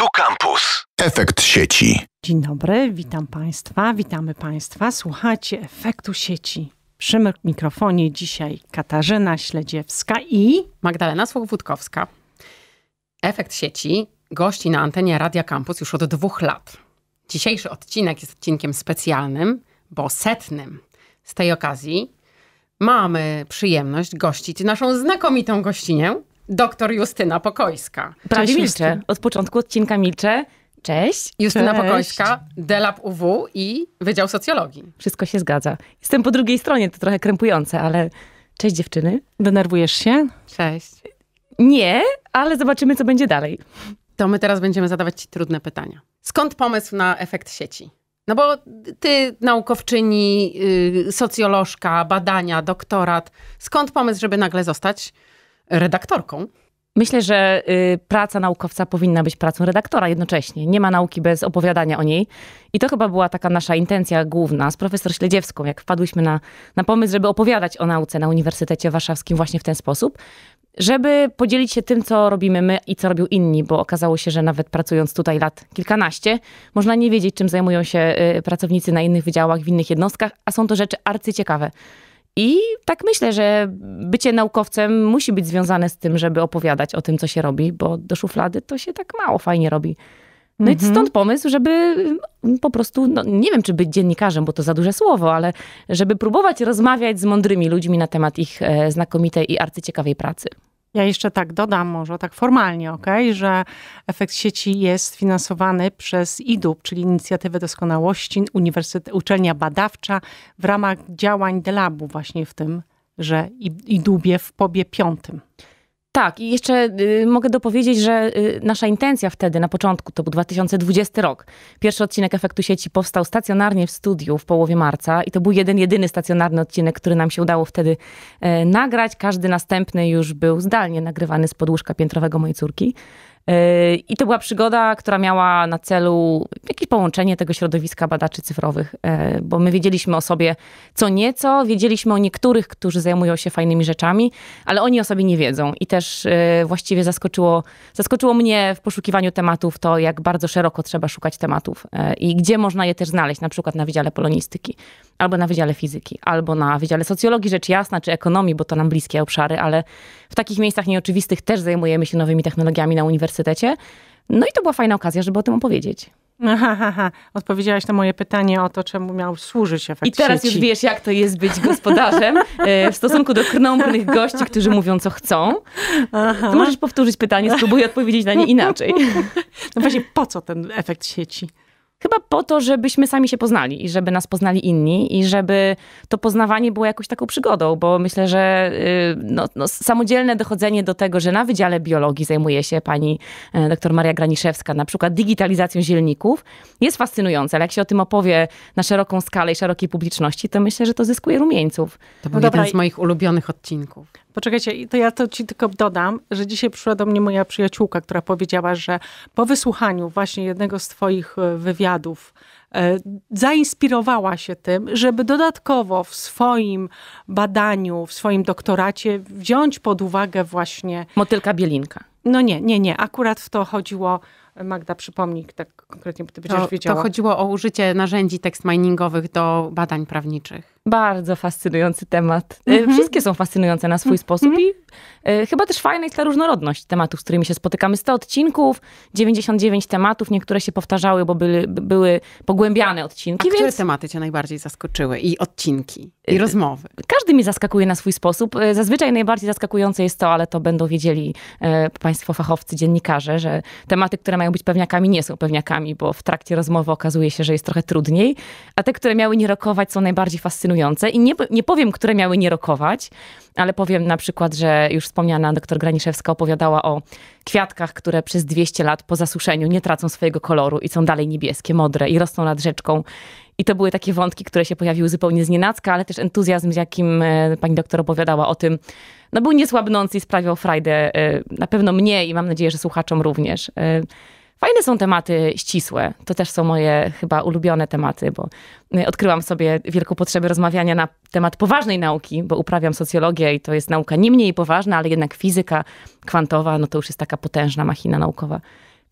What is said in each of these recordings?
Tu Campus. Efekt sieci. Dzień dobry, witam Państwa, witamy Państwa. Słuchacie efektu sieci. Przy mikrofonie dzisiaj Katarzyna Śledziewska i Magdalena Słowódkowska. Efekt sieci gości na antenie Radia Campus już od dwóch lat. Dzisiejszy odcinek jest odcinkiem specjalnym, bo setnym. Z tej okazji mamy przyjemność gościć naszą znakomitą gościnę, doktor Justyna Pokojska. Prawie Cześć, milczę. Od początku odcinka milczę. Cześć. Justyna Cześć. Pokojska, Delab UW i Wydział Socjologii. Wszystko się zgadza. Jestem po drugiej stronie, to trochę krępujące, ale... Cześć dziewczyny. Denerwujesz się? Cześć. Nie, ale zobaczymy, co będzie dalej. To my teraz będziemy zadawać Ci trudne pytania. Skąd pomysł na efekt sieci? No bo ty, naukowczyni, y, socjolożka, badania, doktorat, skąd pomysł, żeby nagle zostać redaktorką. Myślę, że y, praca naukowca powinna być pracą redaktora jednocześnie. Nie ma nauki bez opowiadania o niej. I to chyba była taka nasza intencja główna z profesor Śledziewską, jak wpadłyśmy na, na pomysł, żeby opowiadać o nauce na Uniwersytecie Warszawskim właśnie w ten sposób, żeby podzielić się tym, co robimy my i co robią inni, bo okazało się, że nawet pracując tutaj lat kilkanaście, można nie wiedzieć, czym zajmują się y, pracownicy na innych wydziałach, w innych jednostkach, a są to rzeczy arcyciekawe. ciekawe i tak myślę, że bycie naukowcem musi być związane z tym, żeby opowiadać o tym, co się robi, bo do szuflady to się tak mało fajnie robi. No mhm. i stąd pomysł, żeby mm, po prostu, no nie wiem, czy być dziennikarzem, bo to za duże słowo, ale żeby próbować rozmawiać z mądrymi ludźmi na temat ich e, znakomitej i arcyciekawej pracy. Ja jeszcze tak dodam może, tak formalnie, ok, że efekt sieci jest finansowany przez IDUB, czyli Inicjatywę Doskonałości Uniwersytet, Uczelnia Badawcza w ramach działań DELABu właśnie w tym, że IDUBie w POBie piątym. Tak, i jeszcze y, mogę dopowiedzieć, że y, nasza intencja wtedy, na początku, to był 2020 rok. Pierwszy odcinek Efektu Sieci powstał stacjonarnie w studiu w połowie marca i to był jeden, jedyny stacjonarny odcinek, który nam się udało wtedy y, nagrać. Każdy następny już był zdalnie nagrywany z podłóżka piętrowego mojej córki. E, I to była przygoda, która miała na celu jakieś połączenie tego środowiska badaczy cyfrowych, e, bo my wiedzieliśmy o sobie co nieco, wiedzieliśmy o niektórych, którzy zajmują się fajnymi rzeczami, ale oni o sobie nie wiedzą. I też e, właściwie zaskoczyło, zaskoczyło mnie w poszukiwaniu tematów to, jak bardzo szeroko trzeba szukać tematów i gdzie można je też znaleźć, na przykład na Wydziale Polonistyki albo na Wydziale Fizyki, albo na Wydziale Socjologii, rzecz jasna, czy ekonomii, bo to nam bliskie obszary, ale w takich miejscach nieoczywistych też zajmujemy się nowymi technologiami na uniwersytecie. No i to była fajna okazja, żeby o tym opowiedzieć. Aha, aha. Odpowiedziałaś na moje pytanie o to, czemu miał służyć efekt I teraz sieci. już wiesz, jak to jest być gospodarzem e, w stosunku do krnąbrnych gości, którzy mówią, co chcą. To możesz powtórzyć pytanie, spróbuję odpowiedzieć na nie inaczej. No właśnie, po co ten efekt sieci? Chyba po to, żebyśmy sami się poznali i żeby nas poznali inni i żeby to poznawanie było jakąś taką przygodą, bo myślę, że y, no, no, samodzielne dochodzenie do tego, że na Wydziale Biologii zajmuje się pani e, dr Maria Graniszewska na przykład digitalizacją zielników jest fascynujące, ale jak się o tym opowie na szeroką skalę i szerokiej publiczności, to myślę, że to zyskuje rumieńców. To był no jeden dobra. z moich ulubionych odcinków. Poczekajcie, to ja to ci tylko dodam, że dzisiaj przyszła do mnie moja przyjaciółka, która powiedziała, że po wysłuchaniu właśnie jednego z twoich e, wywiadów e, zainspirowała się tym, żeby dodatkowo w swoim badaniu, w swoim doktoracie wziąć pod uwagę właśnie... Motylka bielinka. No nie, nie, nie. Akurat w to chodziło... E, Magda, przypomnij tak konkretnie, bo ty będziesz to, wiedziała. To chodziło o użycie narzędzi tekst miningowych do badań prawniczych. Bardzo fascynujący temat. Y, mhm. Wszystkie są fascynujące na swój mhm. sposób i y, chyba też fajna jest ta różnorodność tematów, z którymi się spotykamy. 100 odcinków, 99 tematów, niektóre się powtarzały, bo były, były pogłębiane odcinki. A więc... które tematy cię najbardziej zaskoczyły i odcinki, i y, rozmowy? Każdy mi zaskakuje na swój sposób. Zazwyczaj najbardziej zaskakujące jest to, ale to będą wiedzieli państwo fachowcy, dziennikarze, że tematy, które mają być pewniakami, nie są pewniakami, bo w trakcie rozmowy okazuje się, że jest trochę trudniej, a te, które miały nie rokować, są najbardziej fascynujące fascynujące i nie, nie powiem, które miały nie rokować, ale powiem na przykład, że już wspomniana doktor Graniszewska opowiadała o kwiatkach, które przez 200 lat po zasuszeniu nie tracą swojego koloru i są dalej niebieskie, modre i rosną nad rzeczką. I to były takie wątki, które się pojawiły zupełnie znienacka, ale też entuzjazm, z jakim e, pani doktor opowiadała o tym, no był niesłabnący i sprawiał frajdę e, na pewno mnie i mam nadzieję, że słuchaczom również. E, Fajne są tematy ścisłe. To też są moje chyba ulubione tematy, bo e, odkryłam sobie wielką potrzebę rozmawiania na temat poważnej nauki, bo uprawiam socjologię i to jest nauka nie mniej poważna, ale jednak fizyka kwantowa, no to już jest taka potężna machina naukowa.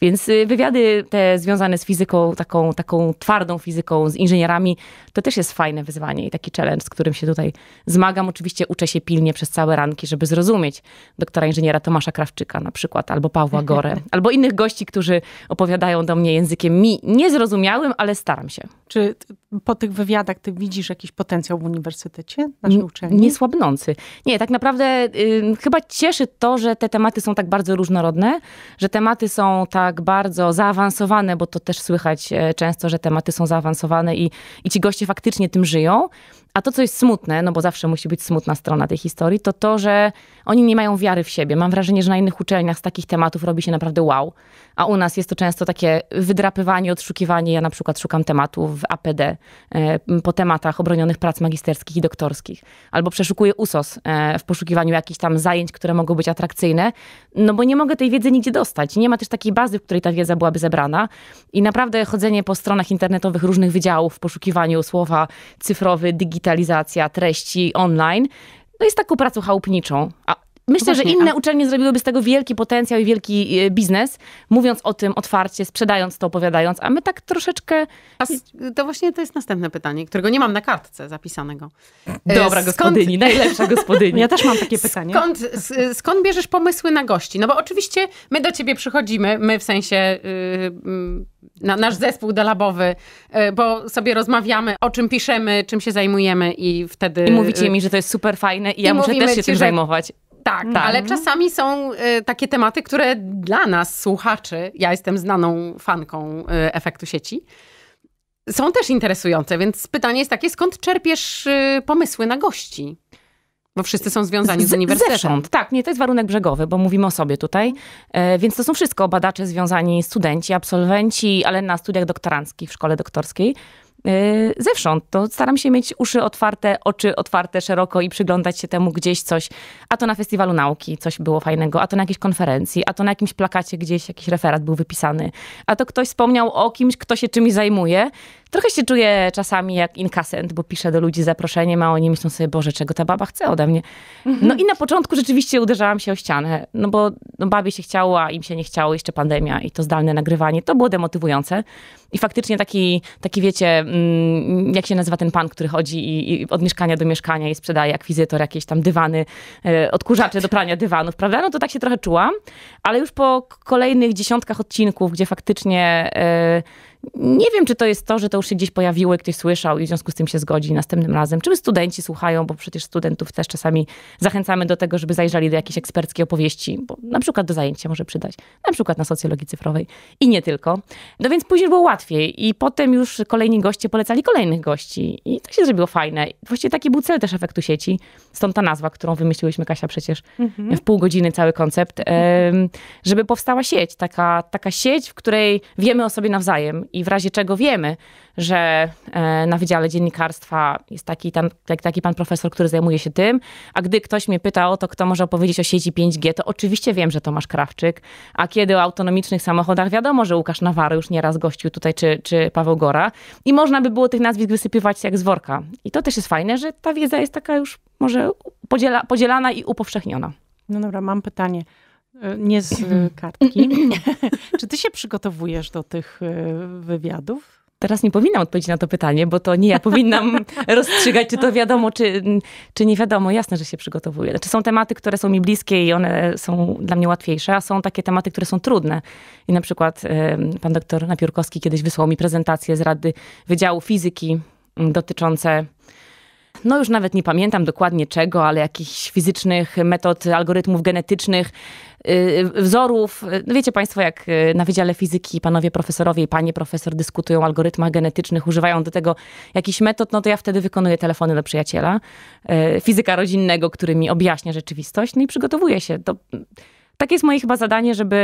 Więc y, wywiady te związane z fizyką, taką, taką twardą fizyką, z inżynierami, to też jest fajne wyzwanie i taki challenge, z którym się tutaj zmagam. Oczywiście uczę się pilnie przez całe ranki, żeby zrozumieć doktora inżyniera Tomasza Krawczyka na przykład, albo Pawła Gore, albo innych gości, którzy opowiadają do mnie językiem mi niezrozumiałym, ale staram się. Czy po tych wywiadach ty widzisz jakiś potencjał w uniwersytecie, naszej uczelni? Niesłabnący. Nie, tak naprawdę y, chyba cieszy to, że te tematy są tak bardzo różnorodne, że tematy są tak bardzo zaawansowane, bo to też słychać e, często, że tematy są zaawansowane i, i ci goście faktycznie tym żyją. A to, co jest smutne, no bo zawsze musi być smutna strona tej historii, to to, że oni nie mają wiary w siebie. Mam wrażenie, że na innych uczelniach z takich tematów robi się naprawdę wow. A u nas jest to często takie wydrapywanie, odszukiwanie. Ja na przykład szukam tematów w APD e, po tematach obronionych prac magisterskich i doktorskich. Albo przeszukuję USOS e, w poszukiwaniu jakichś tam zajęć, które mogą być atrakcyjne. No bo nie mogę tej wiedzy nigdzie dostać. Nie ma też takiej bazy, w której ta wiedza byłaby zebrana. I naprawdę chodzenie po stronach internetowych różnych wydziałów w poszukiwaniu słowa cyfrowy, digitalny, digitalizacja treści online no jest taką pracą chałupniczą, a Myślę, Właśnie, że inne a... uczelnie zrobiłyby z tego wielki potencjał i wielki y, biznes, mówiąc o tym otwarcie, sprzedając to, opowiadając, a my tak troszeczkę... To właśnie to jest następne pytanie, którego nie mam na kartce zapisanego. E, Dobra gospodyni, najlepsza gospodyni. Ja też mam takie pytanie. Skąd, skąd bierzesz pomysły na gości? No bo oczywiście my do ciebie przychodzimy, my w sensie yy, na, nasz zespół delabowy, yy, bo sobie rozmawiamy, o czym piszemy, czym się zajmujemy i wtedy... I mówicie y, mi, że to jest super fajne i, i ja muszę też się ci, tym że... zajmować. Tak, tak, ale czasami są y, takie tematy, które dla nas, słuchaczy, ja jestem znaną fanką y, efektu sieci, są też interesujące, więc pytanie jest takie, skąd czerpiesz y, pomysły na gości? Bo wszyscy są związani z, z uniwersytetem. Zewsząd. Tak, nie, to jest warunek brzegowy, bo mówimy o sobie tutaj. E, więc to są wszystko badacze związani, studenci, absolwenci, ale na studiach doktoranckich, w szkole doktorskiej. E, zewsząd. To staram się mieć uszy otwarte, oczy otwarte szeroko i przyglądać się temu gdzieś coś. A to na Festiwalu Nauki coś było fajnego, a to na jakiejś konferencji, a to na jakimś plakacie gdzieś jakiś referat był wypisany, a to ktoś wspomniał o kimś, kto się czymś zajmuje. Trochę się czuję czasami jak inkasent, bo piszę do ludzi zaproszenie, ma oni myślą sobie, Boże, czego ta baba chce ode mnie. No i na początku rzeczywiście uderzałam się o ścianę, no bo no, babie się chciało, a im się nie chciało, jeszcze pandemia i to zdalne nagrywanie, to było demotywujące. I faktycznie taki, taki wiecie, mm, jak się nazywa ten pan, który chodzi i, i od mieszkania do mieszkania i sprzedaje akwizytor jakieś tam dywany, e, odkurzacze do prania dywanów, prawda? No to tak się trochę czułam, ale już po kolejnych dziesiątkach odcinków, gdzie faktycznie... E, nie wiem, czy to jest to, że to już się gdzieś pojawiło i ktoś słyszał i w związku z tym się zgodzi następnym razem. Czy studenci słuchają, bo przecież studentów też czasami zachęcamy do tego, żeby zajrzeli do jakiejś eksperckiej opowieści, bo na przykład do zajęcia może przydać, na przykład na socjologii cyfrowej i nie tylko. No więc później było łatwiej i potem już kolejni goście polecali kolejnych gości i to się zrobiło fajne. Właściwie taki był cel też efektu sieci, stąd ta nazwa, którą wymyśliłyśmy, Kasia, przecież mhm. w pół godziny cały koncept, żeby powstała sieć, taka, taka sieć, w której wiemy o sobie nawzajem i w razie czego wiemy, że e, na Wydziale Dziennikarstwa jest taki, tam, taki pan profesor, który zajmuje się tym, a gdy ktoś mnie pyta o to, kto może opowiedzieć o sieci 5G, to oczywiście wiem, że Tomasz Krawczyk, a kiedy o autonomicznych samochodach, wiadomo, że Łukasz Nawary już nieraz gościł tutaj, czy, czy Paweł Gora i można by było tych nazwisk wysypywać jak z worka. I to też jest fajne, że ta wiedza jest taka już może podziela, podzielana i upowszechniona. No dobra, mam pytanie. Nie z y, kartki. Czy ty się przygotowujesz do tych y, wywiadów? Teraz nie powinnam odpowiedzieć na to pytanie, bo to nie ja powinnam rozstrzygać, czy to wiadomo, czy, czy nie wiadomo. Jasne, że się przygotowuję. Znaczy są tematy, które są mi bliskie i one są dla mnie łatwiejsze, a są takie tematy, które są trudne. I na przykład y, pan doktor Napiórkowski kiedyś wysłał mi prezentację z Rady Wydziału Fizyki mm, dotyczące no już nawet nie pamiętam dokładnie czego, ale jakichś fizycznych metod, algorytmów genetycznych, y, wzorów. No wiecie Państwo, jak y, na Wydziale Fizyki panowie profesorowie i panie profesor dyskutują o algorytmach genetycznych, używają do tego jakichś metod, no to ja wtedy wykonuję telefony do przyjaciela, y, fizyka rodzinnego, który mi objaśnia rzeczywistość, no i przygotowuję się do takie jest moje chyba zadanie, żeby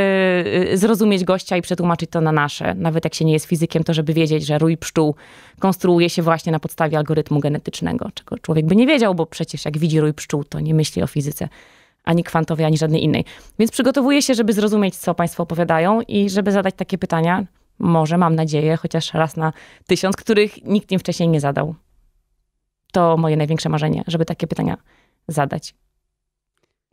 y, zrozumieć gościa i przetłumaczyć to na nasze. Nawet jak się nie jest fizykiem, to żeby wiedzieć, że rój pszczół konstruuje się właśnie na podstawie algorytmu genetycznego, czego człowiek by nie wiedział, bo przecież jak widzi rój pszczół, to nie myśli o fizyce ani kwantowej, ani żadnej innej. Więc przygotowuję się, żeby zrozumieć, co Państwo opowiadają i żeby zadać takie pytania, może mam nadzieję, chociaż raz na tysiąc, których nikt im wcześniej nie zadał. To moje największe marzenie, żeby takie pytania zadać.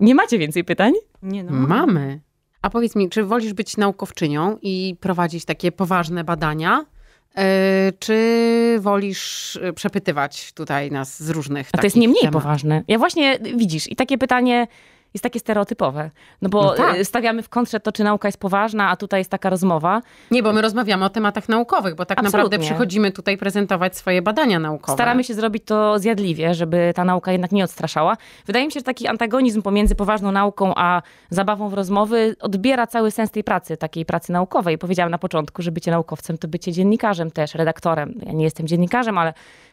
Nie macie więcej pytań? Nie no. Mamy. A powiedz mi, czy wolisz być naukowczynią i prowadzić takie poważne badania? E, czy wolisz e, przepytywać tutaj nas z różnych A to jest nie mniej temat? poważne. Ja właśnie, widzisz, i takie pytanie jest takie stereotypowe. No bo no tak. Y, stawiamy w kontrze to, czy nauka jest poważna, a tutaj jest taka rozmowa. Nie, bo my rozmawiamy o tematach naukowych, bo tak Absolutnie. naprawdę przychodzimy tutaj prezentować swoje badania naukowe. Staramy się zrobić to zjadliwie, żeby ta nauka jednak nie odstraszała. Wydaje mi się, że taki antagonizm pomiędzy poważną nauką a zabawą w rozmowy odbiera cały sens tej pracy, takiej pracy naukowej. Powiedziałam na początku, że bycie naukowcem to bycie dziennikarzem też, redaktorem. Ja nie jestem dziennikarzem, ale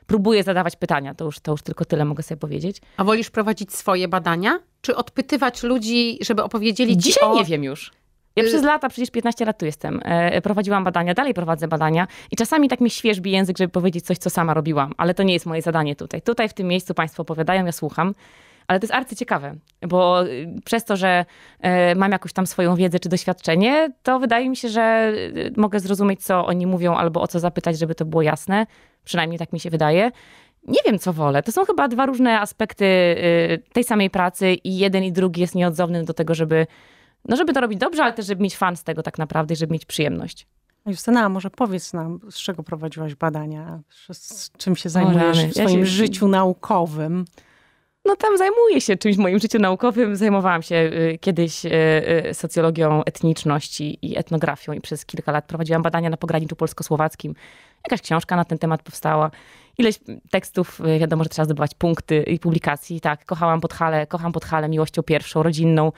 próbuję zadawać pytania. To już, to już tylko tyle mogę sobie powiedzieć. A wolisz prowadzić swoje badania? Czy odpytywać ludzi, żeby opowiedzieli ci Dzisiaj o... nie wiem już. Ja przez y- lata, przecież 15 lat tu jestem, e, e, prowadziłam badania, dalej prowadzę badania i czasami tak mi świeżbi język, żeby powiedzieć coś, co sama robiłam, ale to nie jest moje zadanie tutaj. Tutaj w tym miejscu Państwo opowiadają, ja słucham. Ale to jest arcy ciekawe, bo y, przez to, że e, mam jakąś tam swoją wiedzę czy doświadczenie, to wydaje mi się, że y, mogę zrozumieć, co oni mówią albo o co zapytać, żeby to było jasne. Przynajmniej tak mi się wydaje. Nie wiem, co wolę. To są chyba dwa różne aspekty y, tej samej pracy i jeden i drugi jest nieodzowny do tego, żeby, no żeby to robić dobrze, ale też żeby mieć fan z tego tak naprawdę i żeby mieć przyjemność. No Justyna, a może powiedz nam, z czego prowadziłaś badania, z czym się zajmujesz w swoim ja się... życiu naukowym? no tam zajmuję się czymś w moim życiu naukowym. Zajmowałam się y, kiedyś y, y, socjologią etniczności i etnografią i przez kilka lat prowadziłam badania na pograniczu polsko-słowackim. Jakaś książka na ten temat powstała. Ileś tekstów, wiadomo, że trzeba zdobywać punkty i publikacji. Tak, kochałam Podhale, kocham Podhale miłością pierwszą, rodzinną.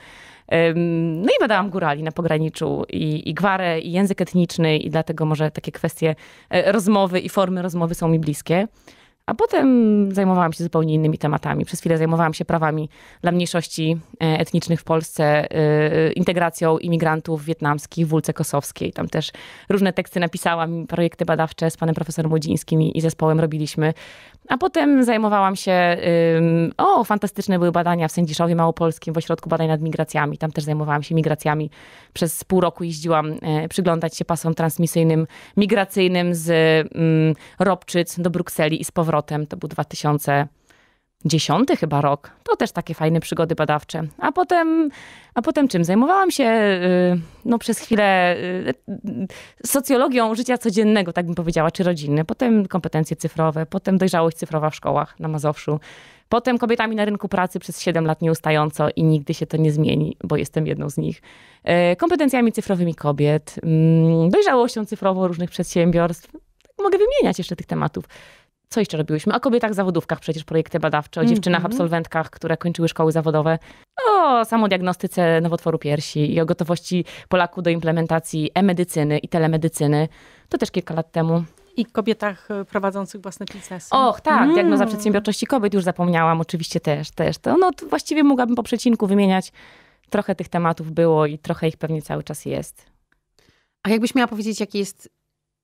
No i badałam górali na pograniczu i, i gwarę, i język etniczny i dlatego może takie kwestie rozmowy i formy rozmowy są mi bliskie. A potem zajmowałam się zupełnie innymi tematami. Przez chwilę zajmowałam się prawami dla mniejszości e, etnicznych w Polsce, e, integracją imigrantów wietnamskich w Wólce Kosowskiej. Tam też różne teksty napisałam, projekty badawcze z panem profesorem Łodzińskim i zespołem robiliśmy. A potem zajmowałam się, o, fantastyczne były badania w Sędziszowie Małopolskim w Ośrodku Badań nad Migracjami. Tam też zajmowałam się migracjami. Przez pół roku jeździłam e, przyglądać się pasom transmisyjnym, migracyjnym z Robczyc do Brukseli i z powrotem powrotem, to był 2000 dziesiąty chyba rok. To też takie fajne przygody badawcze. A potem, a potem czym? Zajmowałam się y, no, przez chwilę y, socjologią życia codziennego, tak bym powiedziała, czy rodzinne. Potem kompetencje cyfrowe, potem dojrzałość cyfrowa w szkołach na Mazowszu. Potem kobietami na rynku pracy przez 7 lat nieustająco i nigdy się to nie zmieni, bo jestem jedną z nich. Y, kompetencjami cyfrowymi kobiet, mm, dojrzałością cyfrową różnych przedsiębiorstw. Tak mogę wymieniać jeszcze tych tematów. Co jeszcze robiłyśmy? O kobietach zawodówkach przecież projekty badawcze, o dziewczynach mm-hmm. absolwentkach, które kończyły szkoły zawodowe, o samodiagnostyce nowotworu piersi i o gotowości Polaku do implementacji e-medycyny i telemedycyny. To też kilka lat temu. I kobietach e, prowadzących własne biznesy. Och, tak, mm. diagnoza przedsiębiorczości kobiet już zapomniałam, oczywiście też, też. To, no, to właściwie mogłabym po przecinku wymieniać. Trochę tych tematów było i trochę ich pewnie cały czas jest. A jakbyś miała powiedzieć, jaki jest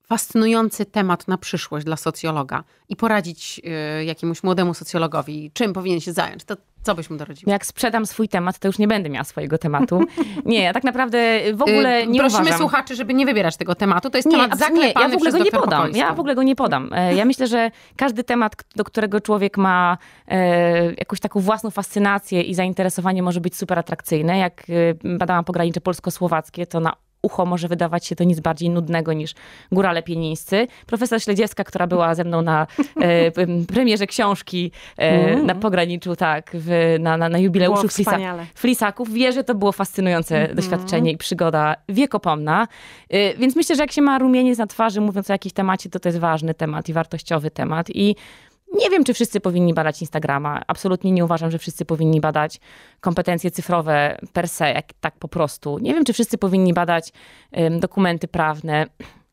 fascynujący temat na przyszłość dla socjologa i poradzić y, jakiemuś młodemu socjologowi, czym powinien się zająć, to co byś mu doradził Jak sprzedam swój temat, to już nie będę miała swojego tematu. Nie, ja tak naprawdę w ogóle y, nie Prosimy uważam. słuchaczy, żeby nie wybierać tego tematu. To jest nie, temat zaklepany nie, ja w ogóle go nie podam. Ja w ogóle go nie podam. Ja myślę, że każdy temat, do którego człowiek ma e, jakąś taką własną fascynację i zainteresowanie może być super atrakcyjny. Jak e, badałam pogranicze polsko-słowackie, to na ucho może wydawać się to nic bardziej nudnego niż Górale Pienińscy. Profesor Śledziewska, która była ze mną na e, premierze książki e, mm. na pograniczu, tak, w, na, na, na jubileuszu flisa, Flisaków, wie, że to było fascynujące mm. doświadczenie i przygoda wiekopomna. E, więc myślę, że jak się ma rumieniec na twarzy, mówiąc o jakimś temacie, to to jest ważny temat i wartościowy temat. I nie wiem, czy wszyscy powinni badać Instagrama. Absolutnie nie uważam, że wszyscy powinni badać kompetencje cyfrowe per se, jak tak po prostu. Nie wiem, czy wszyscy powinni badać um, dokumenty prawne,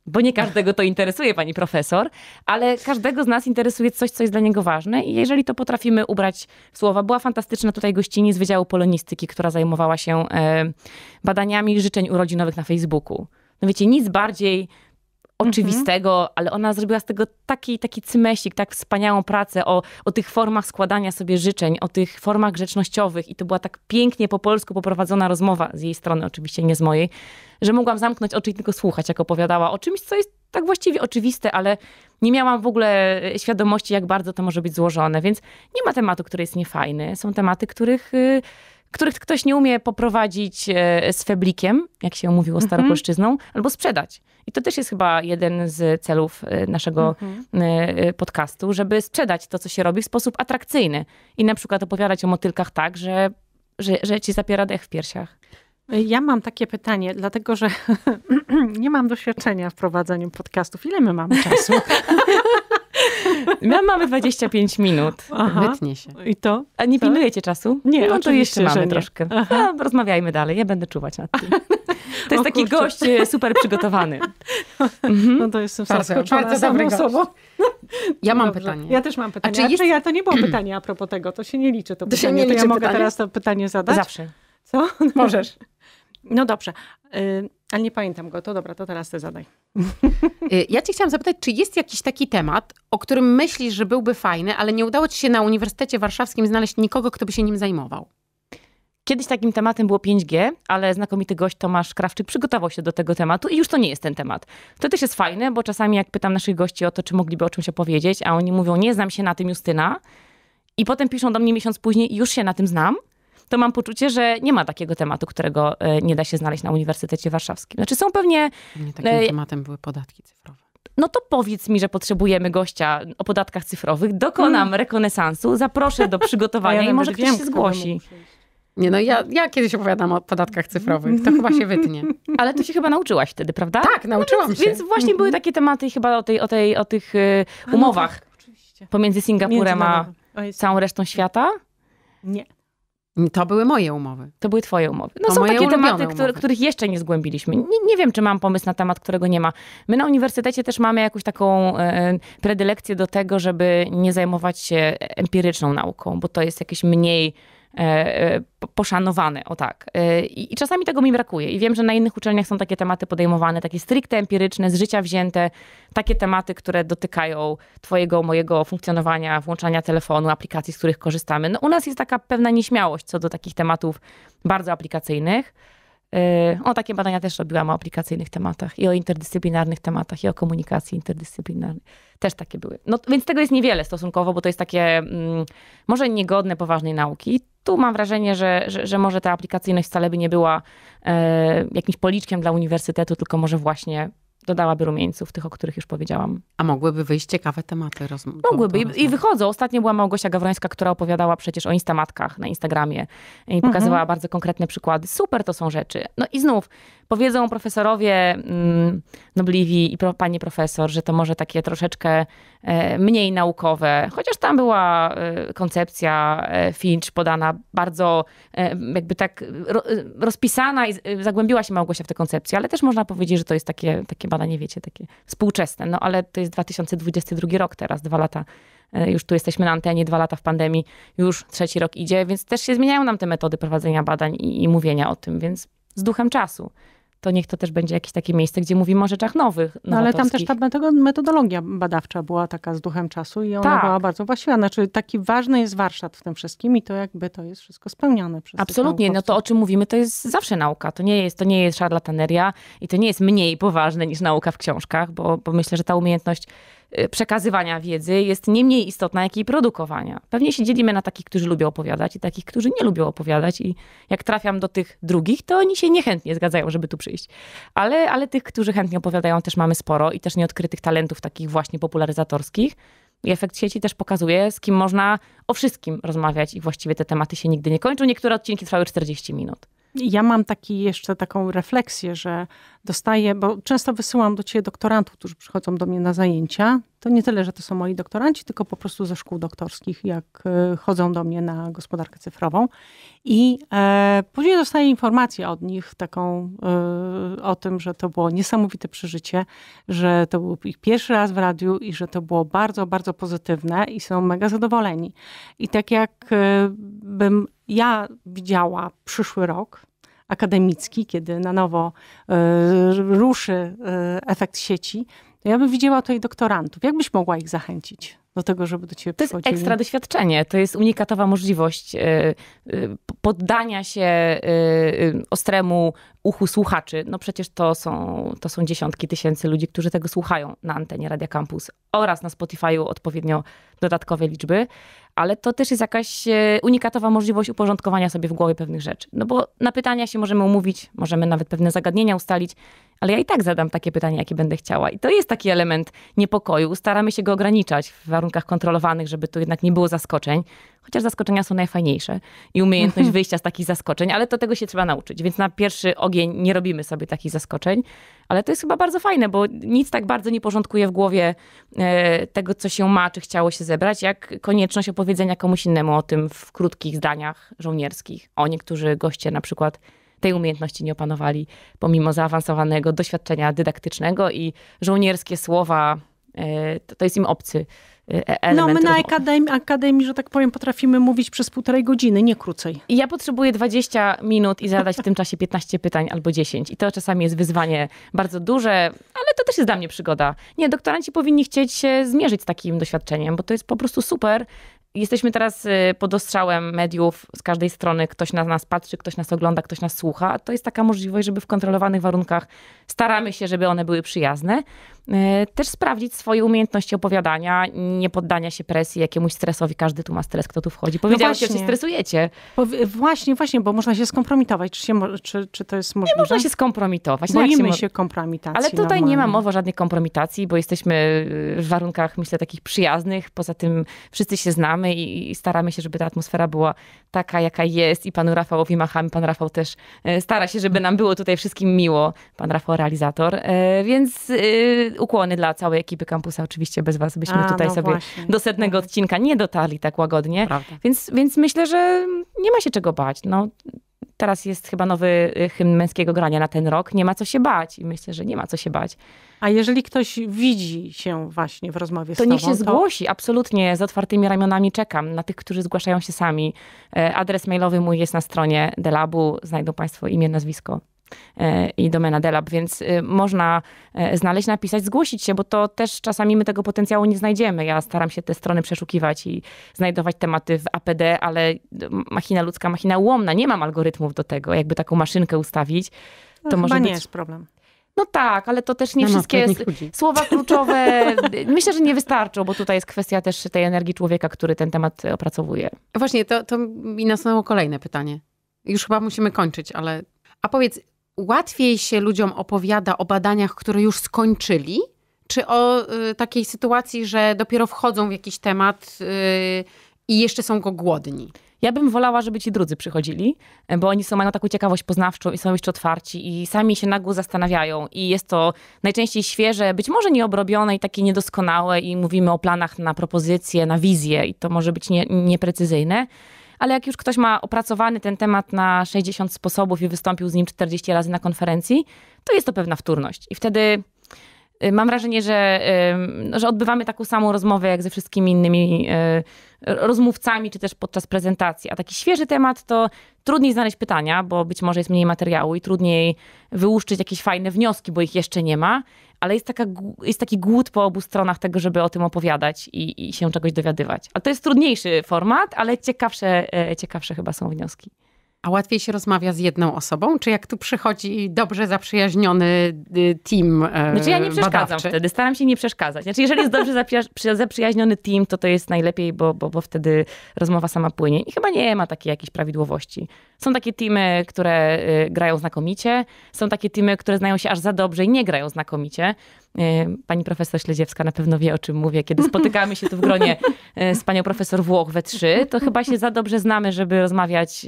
bo nie każdego to interesuje, pani profesor, ale każdego z nas interesuje coś, co jest dla niego ważne i jeżeli to potrafimy ubrać w słowa. Była fantastyczna tutaj gościni z Wydziału Polonistyki, która zajmowała się badaniami życzeń urodzinowych na Facebooku. No wiecie, nic bardziej Mhm. oczywistego, ale ona zrobiła z tego taki, taki cymesik, tak wspaniałą pracę o, o tych formach składania sobie życzeń, o tych formach grzecznościowych i to była tak pięknie po polsku poprowadzona rozmowa z jej strony, oczywiście nie z mojej, że mogłam zamknąć oczy i tylko słuchać, jak opowiadała o czymś, co jest tak właściwie oczywiste, ale nie miałam w ogóle e, świadomości, jak bardzo to może być złożone, więc nie ma tematu, który jest niefajny. Są tematy, których, y, których ktoś nie umie poprowadzić e, z feblikiem, jak się mówiło staropolszczyzną, mhm. albo sprzedać. I to też jest chyba jeden z celów e, naszego mhm. podcastu, żeby sprzedać to, co się robi w sposób atrakcyjny. I na przykład opowiadać o motylkach tak, że, że, że ci zapiera dech w piersiach. Ja mam takie pytanie, dlatego że nie mam doświadczenia w prowadzeniu podcastów. Ile my mamy czasu? My mamy 25 minut. Aha. Wytnie się. I to? A nie to? pilnujecie czasu? Nie, no, to jeszcze mamy troszkę. No, rozmawiajmy dalej, ja będę czuwać nad tym. To jest o, taki kurczę. gość e, super przygotowany. Mhm. No to jestem bardzo, zaskoczona bardzo sobą. Ja mam Dobrze. pytanie. Ja też mam pytanie. A czy, znaczy, jest... A czy ja, to nie było pytanie a propos tego, to się nie liczy to, to pytanie. Się nie liczy to ja pytanie? mogę teraz to pytanie zadać? Zawsze. Co? Możesz. No dobrze, y, ale nie pamiętam go. To dobra, to teraz ty zadaj. Y, ja cię chciałam zapytać, czy jest jakiś taki temat, o którym myślisz, że byłby fajny, ale nie udało ci się na Uniwersytecie Warszawskim znaleźć nikogo, kto by się nim zajmował? Kiedyś takim tematem było 5G, ale znakomity gość Tomasz Krawczyk przygotował się do tego tematu i już to nie jest ten temat. To też jest fajne, bo czasami jak pytam naszych gości o to, czy mogliby o czymś opowiedzieć, a oni mówią, nie znam się na tym Justyna, i potem piszą do mnie miesiąc później, już się na tym znam, to mam poczucie, że nie ma takiego tematu, którego e, nie da się znaleźć na Uniwersytecie Warszawskim. Znaczy są pewnie... Nie takim e, tematem były podatki cyfrowe no to powiedz mi, że potrzebujemy gościa o podatkach cyfrowych, dokonam hmm. rekonesansu, zaproszę do przygotowania ja i może ktoś wiem, się zgłosi. Nie, no ja, ja kiedyś opowiadam o podatkach cyfrowych, to chyba się wytnie. Ale ty się chyba nauczyłaś wtedy, prawda? Tak, no nauczyłam no więc, się. Więc właśnie były mhm. takie tematy chyba o, tej, o, tej, o tych e, no umowach no tak, pomiędzy Singapurem a całą resztą świata. Nie. To były moje umowy. To były twoje umowy. No to są takie tematy, które, których jeszcze nie zgłębiliśmy. Nie, nie, wiem, czy mam pomysł na temat, którego nie ma. My na uniwersytecie też mamy jakąś taką e, predylekcję do tego, żeby nie zajmować się empiryczną nauką, bo to jest jakieś mniej E, e, poszanowany, o tak. E, I, I, czasami tego mi brakuje. I wiem, że na innych uczelniach są takie tematy podejmowane, takie stricte empiryczne, z życia wzięte, takie tematy, które dotykają twojego, mojego funkcjonowania, włączania telefonu, aplikacji, z których korzystamy. No, u nas jest taka pewna nieśmiałość co do takich tematów bardzo aplikacyjnych. E, o takie badania też robiłam o aplikacyjnych tematach i o interdyscyplinarnych tematach i o komunikacji interdyscyplinarnej. Też takie były. No więc tego jest niewiele stosunkowo, bo to jest takie mm, może niegodne poważnej nauki. Tu mam wrażenie, że, że, że może ta aplikacyjność wcale by nie była e, jakimś policzkiem dla uniwersytetu, tylko może właśnie dodałaby rumieńców, tych, o których już powiedziałam. A mogłyby wyjść ciekawe tematy rozmowy. Mogłyby I, i, wychodzą. Ostatnio była Małgosia Gawrońska, która opowiadała przecież o instamatkach na Instagramie i pokazywała mhm. bardzo konkretne przykłady. Super to są rzeczy. No i znów powiedzą profesorowie mm, nobliwi i pro, pani profesor, że to może takie troszeczkę E, mniej naukowe, chociaż tam była e, koncepcja e, Finch podana bardzo jakby tak rozpisana i zagłębiła się Małgosia w tę koncepcję, ale też można powiedzieć, że to jest takie, takie badanie, wiecie, takie współczesne. No ale to jest 2022 rok teraz, dwa lata już tu jesteśmy na antenie, dwa lata w pandemii, już trzeci rok idzie, więc też się zmieniają nam te metody prowadzenia badań i, i mówienia o tym, więc z duchem czasu to niech to też będzie jakieś takie miejsce, gdzie mówimy o rzeczach nowych. No ale tam też ta metodologia badawcza była taka z duchem czasu i ona tak. była bardzo właściwa. Znaczy taki ważny jest warsztat w tym wszystkim i to jakby to jest wszystko spełniane przez Absolutnie, no to o czym mówimy to jest zawsze nauka. To nie jest, to nie jest szarlataneria i to nie jest mniej poważne niż nauka w książkach, bo, bo myślę, że ta umiejętność Y, przekazywania wiedzy jest nie mniej istotna, jak i produkowania. Pewnie się dzielimy na takich, którzy lubią opowiadać i takich, którzy nie lubią opowiadać i jak trafiam do tych drugich, to oni się niechętnie zgadzają, żeby tu przyjść. Ale, ale tych, którzy chętnie opowiadają też mamy sporo i też nieodkrytych talentów takich właśnie popularyzatorskich. I efekt sieci też pokazuje, z kim można o wszystkim rozmawiać i właściwie te tematy się nigdy nie kończą. Niektóre odcinki trwały 40 minut. Ja mam taki jeszcze taką refleksję, że dostaję, bo często wysyłam do ciebie doktorantów, którzy przychodzą do mnie na zajęcia. To nie tyle, że to są moi doktoranci, tylko po prostu ze szkół doktorskich, jak e, chodzą do mnie na gospodarkę cyfrową. I e, później dostaję informację od nich taką e, o tym, że to było niesamowite przeżycie, że to był ich pierwszy raz w radiu i że to było bardzo, bardzo pozytywne i są mega zadowoleni. I tak jakbym e, ja widziała przyszły rok akademicki, kiedy na nowo y, ruszy y, efekt sieci, to ja bym widziała tutaj doktorantów. Jak byś mogła ich zachęcić? do tego, żeby do ciebie to przychodzili. To jest ekstra doświadczenie, to jest unikatowa możliwość e, poddania się ostremu uchu słuchaczy. No przecież to są, to są dziesiątki tysięcy ludzi, którzy tego słuchają na antenie Radia Campus oraz na Spotify'u odpowiednio dodatkowe liczby ale to też jest jakaś e, unikatowa możliwość uporządkowania sobie w głowie pewnych rzeczy. No bo na pytania się możemy umówić, możemy nawet pewne zagadnienia ustalić, ale ja i tak zadam takie pytanie, jakie będę chciała. I to jest taki element niepokoju. Staramy się go ograniczać w warunkach kontrolowanych, żeby tu jednak nie było zaskoczeń, chociaż zaskoczenia są najfajniejsze i umiejętność wyjścia z takich zaskoczeń, ale to tego się trzeba nauczyć. Więc na pierwszy ogień nie robimy sobie takich zaskoczeń, ale to jest chyba bardzo fajne, bo nic tak bardzo nie porządkuje w głowie e, tego, co się ma, czy chciało się zebrać, jak konieczność opowiedzenia komuś innemu o tym w krótkich zdaniach żołnierskich. O niektórzy goście na przykład tej umiejętności nie opanowali, pomimo zaawansowanego doświadczenia dydaktycznego i żołnierskie słowa, e, to, to jest im obcy element. No my na akademii, akademii, że tak powiem, potrafimy mówić przez półtorej godziny, nie krócej. I ja potrzebuję 20 minut i zadać w tym czasie 15 pytań albo 10. I to czasami jest wyzwanie bardzo duże, ale to też jest dla mnie przygoda. Nie, doktoranci powinni chcieć się zmierzyć z takim doświadczeniem, bo to jest po prostu super Jesteśmy teraz y, pod ostrzałem mediów z każdej strony. Ktoś na nas patrzy, ktoś nas ogląda, ktoś nas słucha. To jest taka możliwość, żeby w kontrolowanych warunkach staramy się, żeby one były przyjazne. Y, też sprawdzić swoje umiejętności opowiadania, nie poddania się presji, jakiemuś stresowi. Każdy tu ma stres, kto tu wchodzi. Powiedziałeś, no że się stresujecie. Bo właśnie, właśnie, bo można się skompromitować. Czy, się, czy, czy to jest możliwe? Nie można się skompromitować. No Boimy się, się kompromitacji. Ale tutaj normalnie. nie ma mowy o żadnej kompromitacji, bo jesteśmy w warunkach, myślę, takich przyjaznych. Poza tym wszyscy się znamy i, i, staramy się, żeby ta atmosfera była taka, jaka jest i panu Rafałowi machamy. Pan Rafał też e, stara się, żeby nam było tutaj wszystkim miło. Pan Rafał, realizator. E, więc e, ukłony dla całej ekipy kampusa. Oczywiście bez was byśmy A, no tutaj no sobie właśnie. do setnego odcinka nie dotarli tak łagodnie. Więc, więc myślę, że nie ma się czego bać. No, teraz jest chyba nowy hymn męskiego grania na ten rok. Nie ma co się bać i myślę, że nie ma co się bać. A jeżeli ktoś widzi się właśnie w rozmowie to z tobą, niech się zgłosi, absolutnie, z otwartymi ramionami czekam na tych, którzy zgłaszają się sami. E, adres mailowy mój jest na stronie Delabu, znajdą Państwo imię, nazwisko e, i domena Delab, więc y, można e, znaleźć, napisać, zgłosić się, bo to też czasami my tego potencjału nie znajdziemy. Ja staram się te strony przeszukiwać i znajdować tematy w APD, ale y, machina ludzka, machina ułomna, nie mam algorytmów do tego. Jakby taką maszynkę ustawić, to no, może nie być... jest problem. No tak, ale to też nie no wszystkie no, nie słowa kluczowe. Myślę, że nie wystarczą, bo tutaj jest kwestia też tej energii człowieka, który ten temat opracowuje. Właśnie, to, to mi nasunęło kolejne pytanie. Już chyba musimy kończyć, ale. A powiedz, łatwiej się ludziom opowiada o badaniach, które już skończyli, czy o y, takiej sytuacji, że dopiero wchodzą w jakiś temat y, i jeszcze są go głodni? Ja bym wolała, żeby ci drudzy przychodzili, e, bo oni są, mają taką ciekawość poznawczą i są jeszcze otwarci i sami się na zastanawiają. I jest to najczęściej świeże, być może nieobrobione i takie niedoskonałe i mówimy o planach na propozycje, na wizję i to może być nie, nieprecyzyjne. Ale jak już ktoś ma opracowany ten temat na 60 sposobów i wystąpił z nim 40 razy na konferencji, to jest to pewna wtórność. I wtedy Y, mam wrażenie, że, no, że odbywamy taką samą rozmowę jak ze wszystkimi innymi y, rozmówcami, czy też podczas prezentacji. A taki świeży temat to trudniej znaleźć pytania, bo być może jest mniej materiału i trudniej wyłuszczyć jakieś fajne wnioski, bo ich jeszcze nie ma, ale jest, taka, jest taki głód po obu stronach tego, żeby o tym opowiadać i, i się czegoś dowiadywać. Ale to jest trudniejszy format, ale ciekawsze, e, ciekawsze chyba są wnioski. A łatwiej się rozmawia z jedną osobą? Czy jak tu przychodzi dobrze zaprzyjaźniony y, team e, Znaczy ja nie przeszkadzam badawczy. wtedy, staram się nie przeszkadzać. Znaczy jeżeli jest dobrze zaprzyjaźniony team, to to jest najlepiej, bo, bo, bo wtedy rozmowa sama płynie. I chyba nie ma takiej jakiejś prawidłowości. Są takie teamy, które y, grają znakomicie, są takie teamy, które znają się aż za dobrze i nie grają znakomicie. Y, pani profesor Śledziewska na pewno wie, o czym mówię. Kiedy spotykamy się tu w gronie y, z panią profesor Włoch we trzy, to chyba się za dobrze znamy, żeby rozmawiać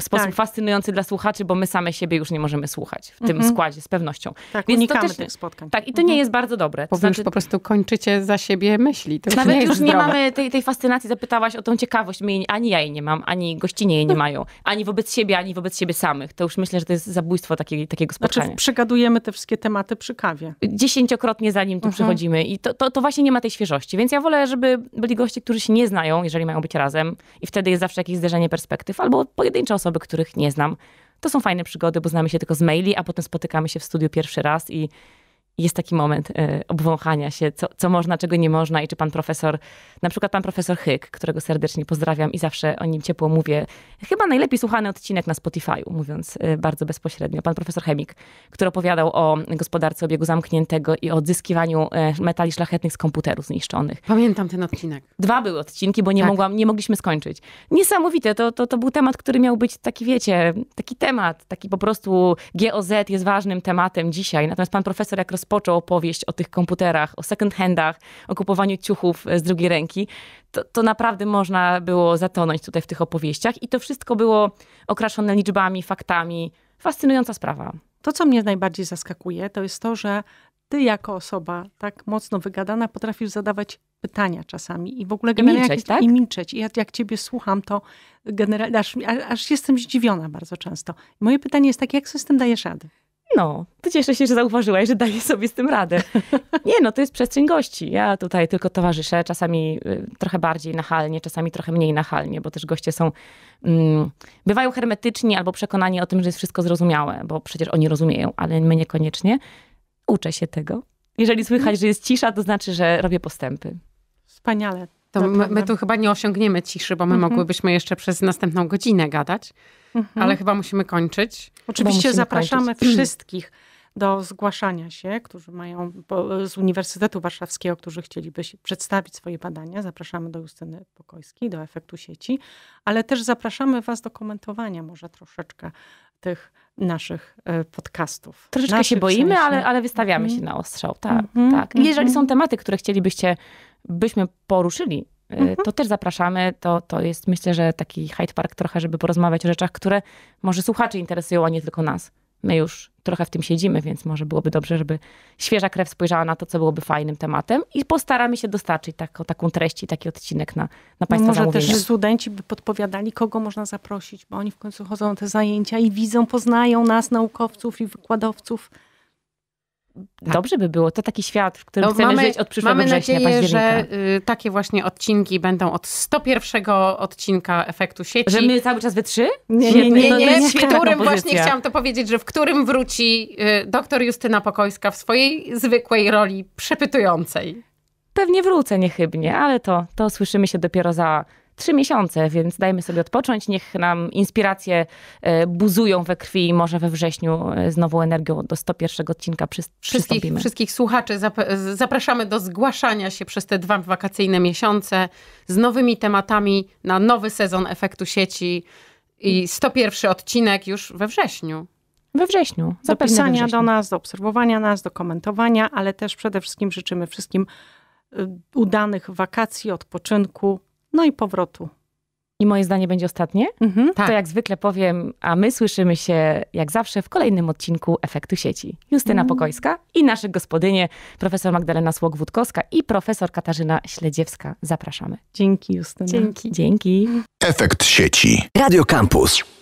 w sposób tak. fascynujący dla słuchaczy, bo my same siebie już nie możemy słuchać w tym mhm. składzie, z pewnością. Tak, Więc unikamy też, tych spotkań. Tak, i to mhm. nie jest bardzo dobre. To bo znaczy, po prostu kończycie za siebie myśli. To nawet już nie, już nie mamy tej, tej fascynacji, zapytałaś o tą ciekawość. My ani ja jej nie mam, ani gościnie jej nie mają. Ani wobec siebie, ani wobec siebie samych. To już myślę, że to jest zabójstwo takiej, takiego znaczy, spotkania. Znaczy przegadujemy te wszystkie tematy przy kawie. Dziesięciokrotnie zanim tu mhm. przychodzimy. I to, to, to właśnie nie ma tej świeżości. Więc ja wolę, żeby byli goście, którzy się nie znają, jeżeli mają być razem. I wtedy jest zawsze jakieś zderzenie perspektyw. Albo pojedyncza osoba osoby, których nie znam. To są fajne przygody, bo znamy się tylko z maili, a potem spotykamy się w studiu pierwszy raz i jest taki moment y, obwąchania się, co, co można, czego nie można i czy pan profesor, na przykład pan profesor Hyk, którego serdecznie pozdrawiam i zawsze o nim ciepło mówię, chyba najlepiej słuchany odcinek na Spotify'u, mówiąc y, bardzo bezpośrednio, pan profesor Chemik, który opowiadał o gospodarce obiegu zamkniętego i o odzyskiwaniu y, metali szlachetnych z komputerów zniszczonych. Pamiętam ten odcinek. Dwa były odcinki, bo nie, tak. mogłam, nie mogliśmy skończyć. Niesamowite, to, to, to był temat, który miał być taki, wiecie, taki temat, taki po prostu GOZ jest ważnym tematem dzisiaj, natomiast pan profesor jak rozpoczął opowieść o tych komputerach, o second handach, o kupowaniu ciuchów e, z drugiej ręki, to, to naprawdę można było zatonąć tutaj w tych opowieściach i to wszystko było okraszone liczbami, faktami. Fascynująca sprawa. To, co mnie najbardziej zaskakuje, to jest to, że ty jako osoba tak mocno wygadana potrafisz zadawać pytania czasami i w ogóle generalnie I milczeć, tak? i milczeć. I jak, jak ciebie słucham, to generalnie aż, aż, jestem zdziwiona bardzo często. Moje pytanie jest takie, jak sobie z tym dajesz radę? No, to cieszę się, że zauważyłaś, że daję sobie z tym radę. Nie, no to jest przestrzeń gości. Ja tutaj tylko towarzyszę, czasami y, trochę bardziej nachalnie, czasami trochę mniej nachalnie, bo też goście są, mm, bywają hermetyczni albo przekonani o tym, że jest wszystko zrozumiałe, bo przecież oni rozumieją, ale my niekoniecznie. Uczę się tego. Jeżeli słychać, że jest cisza, to znaczy, że robię postępy. Wspaniale. To my, my, tu chyba nie osiągniemy ciszy, bo my mhm. mogłybyśmy jeszcze przez następną godzinę gadać, mhm. ale chyba musimy kończyć. Oczywiście musimy zapraszamy kończyć. wszystkich do zgłaszania się, którzy mają z Uniwersytetu Warszawskiego, którzy chcieliby przedstawić swoje badania. Zapraszamy do Justyny Pokojskiej, do efektu sieci, ale też zapraszamy Was do komentowania może troszeczkę tych naszych e, podcastów. Troszeczkę naszych się boimy, ale, ale wystawiamy mm. się na ostrzał, tak. Mm -hmm. tak. jeżeli są tematy, które chcielibyście, byśmy poruszyli, mm -hmm. to też zapraszamy. To, to jest myślę, że taki Hyde Park trochę, żeby porozmawiać o rzeczach, które może słuchacze interesują, a nie tylko nas. My już trochę w tym siedzimy, więc może byłoby dobrze, żeby świeża krew spojrzała na to, co byłoby fajnym tematem i postaramy się dostarczyć taką taką treść i taki odcinek na, na no Państwa no Może też studenci by podpowiadali, kogo można zaprosić, bo oni w końcu chodzą na te zajęcia i widzą, poznają nas, naukowców i wykładowców tak. Dobrze by było. To taki świat, w którym no, chcemy mamy, żyć od przyszłego mamy września, nadzieję, że y, takie właśnie odcinki będą od 101 odcinka Efektu Sieci. Że my cały czas we trzy? Nie, nie, nie. nie, nie, no, nie. W którym właśnie chciałam to powiedzieć, że w którym wróci y, doktor Justyna Pokojska w swojej zwykłej roli przepytującej. Pewnie wrócę niechybnie, ale to, to słyszymy się dopiero za trzy miesiące, więc dajmy sobie odpocząć, niech nam inspiracje e, buzują we krwi i może we wrześniu e, znowu energią do 101 odcinka przy, wszystkich, wszystkich słuchaczy zapraszamy do zgłaszania się przez te dwa wakacyjne miesiące z nowymi tematami na nowy sezon Efektu Sieci i 101 odcinek już we wrześniu. We wrześniu. Do pisania do nas, do obserwowania nas, do komentowania, ale też przede wszystkim życzymy wszystkim y, udanych wakacji, odpoczynku, no i powrotu. I moje zdanie będzie ostatnie. Mhm, tak. To jak zwykle powiem, a my słyszymy się jak zawsze w kolejnym odcinku Efektu Sieci. Justyna mhm. Pokojska i nasze gospodynie, profesor Magdalena Słogwódkowska i profesor Katarzyna Śledziewska. Zapraszamy. Dzięki Justyna. Dzięki. Dzięki. Efekt Sieci. Radio Campus.